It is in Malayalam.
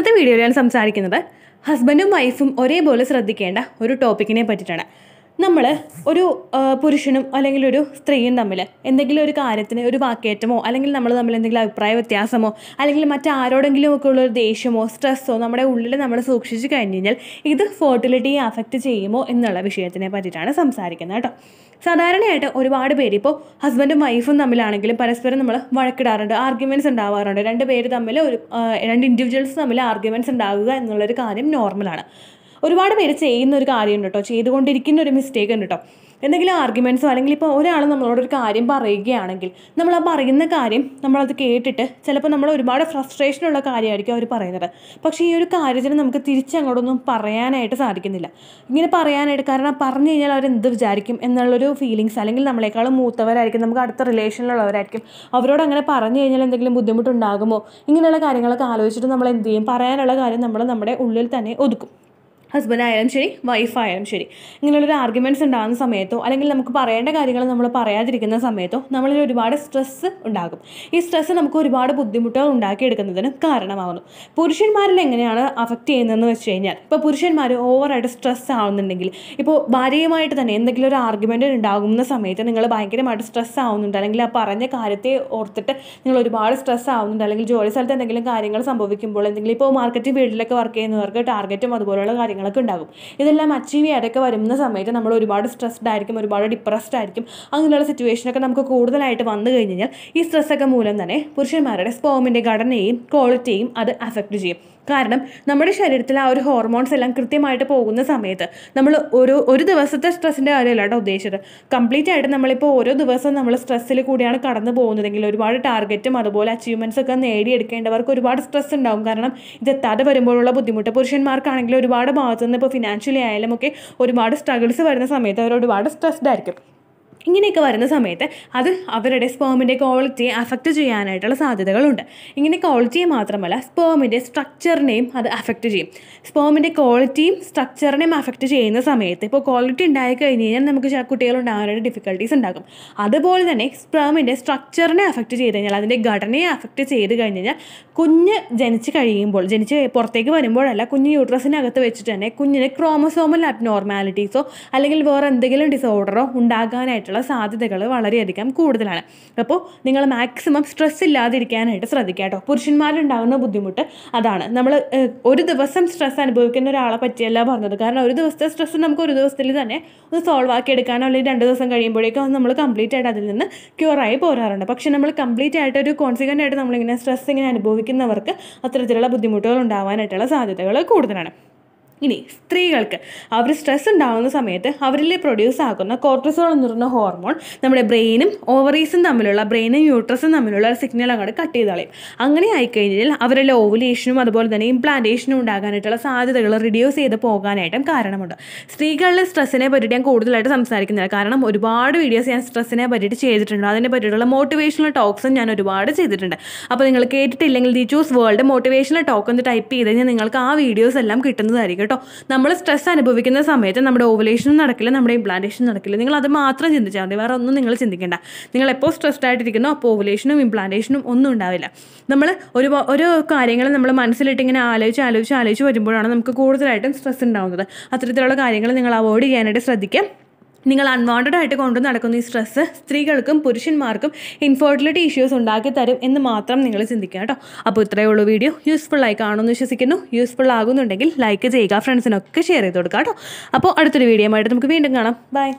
ഇന്നത്തെ വീഡിയോയിൽ ഞാൻ സംസാരിക്കുന്നത് ഹസ്ബൻഡും വൈഫും ഒരേപോലെ ശ്രദ്ധിക്കേണ്ട ഒരു ടോപ്പിക്കിനെ പറ്റിയിട്ടാണ് നമ്മൾ ഒരു പുരുഷനും അല്ലെങ്കിൽ ഒരു സ്ത്രീയും തമ്മിൽ എന്തെങ്കിലും ഒരു കാര്യത്തിന് ഒരു വാക്കേറ്റമോ അല്ലെങ്കിൽ നമ്മൾ തമ്മിൽ എന്തെങ്കിലും അഭിപ്രായ വ്യത്യാസമോ അല്ലെങ്കിൽ മറ്റാരോടെങ്കിലും ഒക്കെ ഉള്ള ഒരു ദേഷ്യമോ സ്ട്രെസ്സോ നമ്മുടെ ഉള്ളിൽ നമ്മൾ സൂക്ഷിച്ച് കഴിഞ്ഞ് കഴിഞ്ഞാൽ ഇത് ഫെർട്ടിലിറ്റിയെ അഫക്റ്റ് ചെയ്യുമോ എന്നുള്ള വിഷയത്തിനെ പറ്റിയിട്ടാണ് സംസാരിക്കുന്നത് കേട്ടോ സാധാരണയായിട്ട് ഒരുപാട് പേര് ഇപ്പോൾ ഹസ്ബൻഡും വൈഫും തമ്മിലാണെങ്കിലും പരസ്പരം നമ്മൾ വഴക്കിടാറുണ്ട് ആർഗ്യുമെൻറ്റ്സ് ഉണ്ടാവാറുണ്ട് രണ്ട് പേര് തമ്മിൽ ഒരു രണ്ട് ഇൻഡിവിജ്വൽസ് തമ്മിൽ ആർഗ്യുമെൻറ്റ്സ് ഉണ്ടാകുക എന്നുള്ളൊരു കാര്യം നോർമലാണ് ഒരുപാട് പേര് ചെയ്യുന്ന ഒരു കാര്യമുണ്ട് കേട്ടോ ചെയ്തുകൊണ്ടിരിക്കുന്ന ഒരു മിസ്റ്റേക്ക് ഉണ്ട് കേട്ടോ എന്തെങ്കിലും ആർഗ്യുമെൻറ്റ്സോ അല്ലെങ്കിൽ ഇപ്പോൾ ഒരാൾ നമ്മളോടൊരു കാര്യം പറയുകയാണെങ്കിൽ നമ്മൾ ആ പറയുന്ന കാര്യം നമ്മളത് കേട്ടിട്ട് ചിലപ്പോൾ നമ്മൾ ഒരുപാട് ഫ്രസ്ട്രേഷനുള്ള കാര്യമായിരിക്കും അവർ പറയുന്നത് പക്ഷേ ഈ ഒരു കാര്യത്തിന് നമുക്ക് തിരിച്ചങ്ങോട്ടൊന്നും പറയാനായിട്ട് സാധിക്കുന്നില്ല ഇങ്ങനെ പറയാനായിട്ട് കാരണം പറഞ്ഞു കഴിഞ്ഞാൽ അവർ എന്ത് വിചാരിക്കും എന്നുള്ളൊരു ഫീലിങ്സ് അല്ലെങ്കിൽ നമ്മളെക്കാളും മൂത്തവരായിരിക്കും നമുക്ക് അടുത്ത റിലേഷനിലുള്ളവരായിരിക്കും അവരോട് അങ്ങനെ പറഞ്ഞു കഴിഞ്ഞാൽ എന്തെങ്കിലും ബുദ്ധിമുട്ടുണ്ടാകുമോ ഇങ്ങനെയുള്ള കാര്യങ്ങളൊക്കെ ആലോചിച്ചിട്ട് നമ്മൾ എന്ത് ചെയ്യും പറയാനുള്ള കാര്യം നമ്മൾ നമ്മുടെ ഉള്ളിൽ തന്നെ ഒതുക്കും ഹസ്ബൻഡായാലും ശരി വൈഫായാലും ശരി ഇങ്ങനെയുള്ളൊരു ആർഗ്യുമെൻറ്റ്സ് ഉണ്ടാകുന്ന സമയത്തോ അല്ലെങ്കിൽ നമുക്ക് പറയേണ്ട കാര്യങ്ങൾ നമ്മൾ പറയാതിരിക്കുന്ന സമയത്തോ നമ്മളിൽ ഒരുപാട് സ്ട്രെസ്സ് ഉണ്ടാകും ഈ സ്ട്രെസ്സ് നമുക്ക് ഒരുപാട് ബുദ്ധിമുട്ടുകൾ ഉണ്ടാക്കിയെടുക്കുന്നതിന് കാരണമാകുന്നു പുരുഷന്മാരിൽ എങ്ങനെയാണ് അഫക്റ്റ് ചെയ്യുന്നതെന്ന് വെച്ച് കഴിഞ്ഞാൽ ഇപ്പോൾ പുരുഷന്മാർ ഓവറായിട്ട് സ്ട്രെസ് ആവുന്നുണ്ടെങ്കിൽ ഇപ്പോൾ ഭാര്യയുമായിട്ട് തന്നെ എന്തെങ്കിലും ഒരു ആർഗ്യുമെൻ്റ് ഉണ്ടാകുന്ന സമയത്ത് നിങ്ങൾ ഭയങ്കരമായിട്ട് സ്ട്രെസ് ആവുന്നുണ്ട് അല്ലെങ്കിൽ ആ പറഞ്ഞ കാര്യത്തെ ഓർത്തിട്ട് നിങ്ങൾ ഒരുപാട് സ്ട്രെസ് ആവുന്നുണ്ട് അല്ലെങ്കിൽ ജോലി സ്ഥലത്ത് എന്തെങ്കിലും കാര്യങ്ങൾ സംഭവിക്കുമ്പോൾ എന്തെങ്കിലും ഇപ്പോൾ മാർക്കറ്റിംഗ് ഫീൽഡിലൊക്കെ വർക്ക് ചെയ്യുന്നവർക്ക് ടാർഗറ്റും അതുപോലെയുള്ള കാര്യങ്ങൾ കാര്യങ്ങളൊക്കെ ഉണ്ടാകും ഇതെല്ലാം അച്ചീവ് ചെയ്യാതൊക്കെ വരുന്ന സമയത്ത് നമ്മൾ ഒരുപാട് സ്ട്രെസ്ഡ് ആയിരിക്കും ഒരുപാട് ഡിപ്രസ്ഡ് ആയിരിക്കും അങ്ങനെയുള്ള സിറ്റുവേഷനൊക്കെ നമുക്ക് കൂടുതലായിട്ട് വന്നു കഴിഞ്ഞാൽ ഈ സ്ട്രെസ്സൊക്കെ മൂലം തന്നെ പുരുഷന്മാരുടെ സ്പോമിൻ്റെ ഘടനയും ക്വാളിറ്റിയും അത് അഫക്റ്റ് ചെയ്യും കാരണം നമ്മുടെ ശരീരത്തിൽ ആ ഒരു ഹോർമോൺസ് എല്ലാം കൃത്യമായിട്ട് പോകുന്ന സമയത്ത് നമ്മൾ ഒരു ഒരു ദിവസത്തെ സ്ട്രെസ്സിൻ്റെ കാര്യമല്ല കേട്ടോ ഉദ്ദേശിച്ചത് കംപ്ലീറ്റ് ആയിട്ട് നമ്മളിപ്പോൾ ഓരോ ദിവസവും നമ്മൾ സ്ട്രെസ്സിൽ കൂടിയാണ് കടന്നു പോകുന്നതെങ്കിൽ ഒരുപാട് ടാർഗറ്റും അതുപോലെ അച്ചീവ്മെൻറ്റ്സ് ഒക്കെ നേടിയെടുക്കേണ്ടവർക്ക് ഒരുപാട് സ്ട്രെസ് ഉണ്ടാവും കാരണം ഇതെത്താതെ വരുമ്പോഴുള്ള ബുദ്ധിമുട്ട് പുരുഷന്മാർക്കാണെങ്കിൽ ഒരുപാട് ഭാഗത്തുനിന്ന് ഇപ്പോൾ ഫിനാൻഷ്യലി ആയാലും ഒക്കെ ഒരുപാട് സ്ട്രഗിൾസ് വരുന്ന സമയത്ത് അവർ ഒരുപാട് സ്ട്രെസ്ഡ് ആയിരിക്കും ഇങ്ങനെയൊക്കെ വരുന്ന സമയത്ത് അത് അവരുടെ സ്പേമിൻ്റെ ക്വാളിറ്റിയെ അഫക്റ്റ് ചെയ്യാനായിട്ടുള്ള സാധ്യതകളുണ്ട് ഇങ്ങനെ ക്വാളിറ്റിയെ മാത്രമല്ല സ്പേമിൻ്റെ സ്ട്രക്ചറിനെയും അത് അഫക്റ്റ് ചെയ്യും സ്പേമിൻ്റെ ക്വാളിറ്റിയും സ്ട്രക്ചറിനെയും അഫക്റ്റ് ചെയ്യുന്ന സമയത്ത് ഇപ്പോൾ ക്വാളിറ്റി ഉണ്ടായി കഴിഞ്ഞ് കഴിഞ്ഞാൽ നമുക്ക് ചില കുട്ടികളുണ്ടാകാനായിട്ട് ഡിഫിക്കൽട്ടീസ് ഉണ്ടാകും അതുപോലെ തന്നെ സ്പേമിൻ്റെ സ്ട്രക്ചറിനെ അഫക്റ്റ് ചെയ്ത് കഴിഞ്ഞാൽ അതിൻ്റെ ഘടനയെ അഫക്റ്റ് ചെയ്ത് കഴിഞ്ഞ് കഴിഞ്ഞാൽ കുഞ്ഞ് ജനിച്ച് കഴിയുമ്പോൾ ജനിച്ച് പുറത്തേക്ക് വരുമ്പോഴല്ല കുഞ്ഞ് യൂട്രസിനകത്ത് വെച്ചിട്ട് തന്നെ കുഞ്ഞിന് ക്രോമസോമൽ അബ്നോർമാലിറ്റീസോ അല്ലെങ്കിൽ വേറെ എന്തെങ്കിലും ഡിസോർഡറോ ഉണ്ടാകാനായിട്ടുള്ള സാധ്യതകൾ വളരെയധികം കൂടുതലാണ് അപ്പോൾ നിങ്ങൾ മാക്സിമം സ്ട്രെസ് ഇല്ലാതിരിക്കാനായിട്ട് ശ്രദ്ധിക്കുക കേട്ടോ പുരുഷന്മാരുണ്ടാകുന്ന ബുദ്ധിമുട്ട് അതാണ് നമ്മൾ ഒരു ദിവസം സ്ട്രെസ് അനുഭവിക്കുന്ന ഒരാളെ പറ്റിയല്ല പറഞ്ഞത് കാരണം ഒരു ദിവസത്തെ സ്ട്രെസ് നമുക്ക് ഒരു ദിവസത്തിൽ തന്നെ ഒന്ന് സോൾവ് ആക്കി എടുക്കാനോ അല്ലെങ്കിൽ രണ്ട് ദിവസം കഴിയുമ്പോഴേക്കും നമ്മൾ കംപ്ലീറ്റ് ആയിട്ട് അതിൽ നിന്ന് ക്യൂറായി പോരാറുണ്ട് പക്ഷേ നമ്മൾ കംപ്ലീറ്റ് ആയിട്ട് ഒരു കോൺസിക്വൻ്റ് ആയിട്ട് നമ്മളിങ്ങനെ സ്ട്രെസ് ഇങ്ങനെ അനുഭവിക്കുന്നത് ഉപയോഗിക്കുന്നവർക്ക് അത്തരത്തിലുള്ള ബുദ്ധിമുട്ടുകൾ ഉണ്ടാവാനായിട്ടുള്ള സാധ്യതകൾ കൂടുതലാണ് ഇനി സ്ത്രീകൾക്ക് അവർ സ്ട്രെസ് ഉണ്ടാകുന്ന സമയത്ത് അവരിൽ പ്രൊഡ്യൂസ് ആക്കുന്ന കോർട്ടിസോൾ എന്ന് പറയുന്ന ഹോർമോൺ നമ്മുടെ ബ്രെയിനും ഓവറീസും തമ്മിലുള്ള ബ്രെയിനും യൂട്രസും തമ്മിലുള്ള സിഗ്നൽ അങ്ങോട്ട് കട്ട് ചെയ്ത് കളയും അങ്ങനെ ആയിക്കഴിഞ്ഞാൽ അവരുടെ ഓവുലേഷനും അതുപോലെ തന്നെ ഇംപ്ലാന്റേഷനും ഉണ്ടാകാനായിട്ടുള്ള സാധ്യതകൾ റിഡ്യൂസ് ചെയ്ത് പോകാനായിട്ടും കാരണമുണ്ട് സ്ത്രീകളിലെ സ്ട്രെസ്സിനെ പറ്റിയിട്ട് ഞാൻ കൂടുതലായിട്ട് സംസാരിക്കുന്നില്ല കാരണം ഒരുപാട് വീഡിയോസ് ഞാൻ സ്ട്രെസ്സിനെ പറ്റിയിട്ട് ചെയ്തിട്ടുണ്ട് അതിനെ പറ്റിയിട്ടുള്ള മോട്ടിവേഷണൽ ടോക്സും ഞാൻ ഒരുപാട് ചെയ്തിട്ടുണ്ട് അപ്പോൾ നിങ്ങൾ കേട്ടിട്ടില്ലെങ്കിൽ the choose world motivational talk ഒന്ന് ടൈപ്പ് ചെയ്ത് കഴിഞ്ഞാൽ നിങ്ങൾക്ക് ആ വീഡിയോസ് എല്ലാം കിട്ടുന്നതായിരിക്കും കേട്ടോ നമ്മൾ സ്ട്രെസ് അനുഭവിക്കുന്ന സമയത്ത് നമ്മുടെ ഓവലേഷനും നടക്കില്ല നമ്മുടെ ഇംപ്ലാന്റേഷനും നടക്കില്ല നിങ്ങൾ അത് മാത്രം ചിന്തിച്ചാൽ മതി വേറെ ഒന്നും നിങ്ങൾ ചിന്തിക്കേണ്ട നിങ്ങൾ എപ്പോൾ സ്ട്രെസ്ഡ് ആയിട്ടിരിക്കുന്നോ അപ്പോൾ ഓവലേഷനും ഇംപ്ലാന്റേഷനും ഒന്നും ഉണ്ടാവില്ല നമ്മൾ ഒരു ഒരു കാര്യങ്ങൾ നമ്മൾ മനസ്സിലിട്ട് ഇങ്ങനെ ആലോചിച്ച് ആലോചിച്ച് ആലോചിച്ച് വരുമ്പോഴാണ് നമുക്ക് കൂടുതലായിട്ടും സ്ട്രെസ് ഉണ്ടാവുന്നത് അത്തരത്തിലുള്ള കാര്യങ്ങൾ നിങ്ങൾ അവോയ്ഡ് ചെയ്യാനായിട്ട് ശ്രദ്ധിക്കുക നിങ്ങൾ അൺവാണ്ടഡ് ആയിട്ട് കൊണ്ടു നടക്കുന്ന ഈ സ്ട്രെസ്സ് സ്ത്രീകൾക്കും പുരുഷന്മാർക്കും ഇൻഫെർട്ടിലിറ്റി ഇഷ്യൂസ് ഉണ്ടാക്കി തരും എന്ന് മാത്രം നിങ്ങൾ ചിന്തിക്കുക കേട്ടോ അപ്പോൾ ഇത്രയേ ഉള്ളൂ വീഡിയോ യൂസ്ഫുൾ ആയി കാണുമെന്ന് വിശ്വസിക്കുന്നു യൂസ്ഫുൾ ആകുന്നുണ്ടെങ്കിൽ ലൈക്ക് ചെയ്യുക ഫ്രണ്ട്സിനൊക്കെ ഷെയർ ചെയ്ത് കൊടുക്കുക കേട്ടോ അപ്പോൾ അടുത്തൊരു വീഡിയോ ആയിട്ട് നമുക്ക് വീണ്ടും കാണാം ബൈ